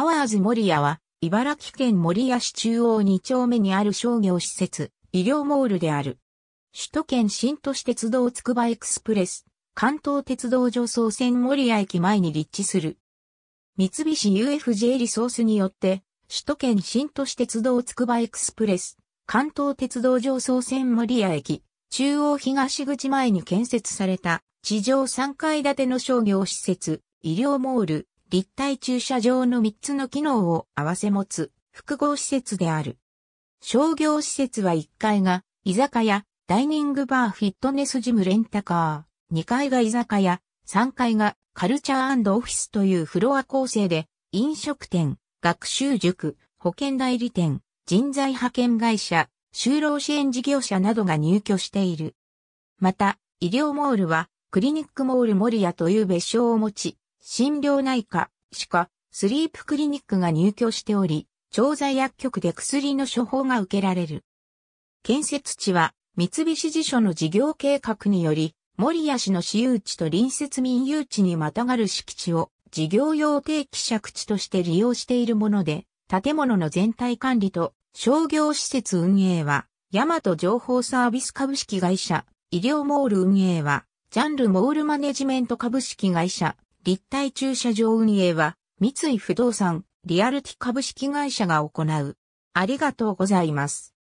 アワーズ守谷は、茨城県守谷市中央2丁目にある商業施設、医療モールである。首都圏新都市鉄道つくばエクスプレス、関東鉄道上層線守谷駅前に立地する。三菱 UFJ リソースによって、首都圏新都市鉄道つくばエクスプレス、関東鉄道上層線守谷駅、中央東口前に建設された、地上3階建ての商業施設、医療モール、立体駐車場の3つの機能を合わせ持つ複合施設である。商業施設は1階が居酒屋、ダイニングバーフィットネスジムレンタカー、2階が居酒屋、3階がカルチャーオフィスというフロア構成で、飲食店、学習塾、保険代理店、人材派遣会社、就労支援事業者などが入居している。また、医療モールは、クリニックモール守屋という別称を持ち、診療内科、歯科、スリープクリニックが入居しており、調剤薬局で薬の処方が受けられる。建設地は三菱地所の事業計画により、森谷市の私有地と隣接民有地にまたがる敷地を事業用定期借地として利用しているもので、建物の全体管理と商業施設運営は、ヤマト情報サービス株式会社、医療モール運営は、ジャンルモールマネジメント株式会社、立体駐車場運営は、三井不動産、リアルティ株式会社が行う。ありがとうございます。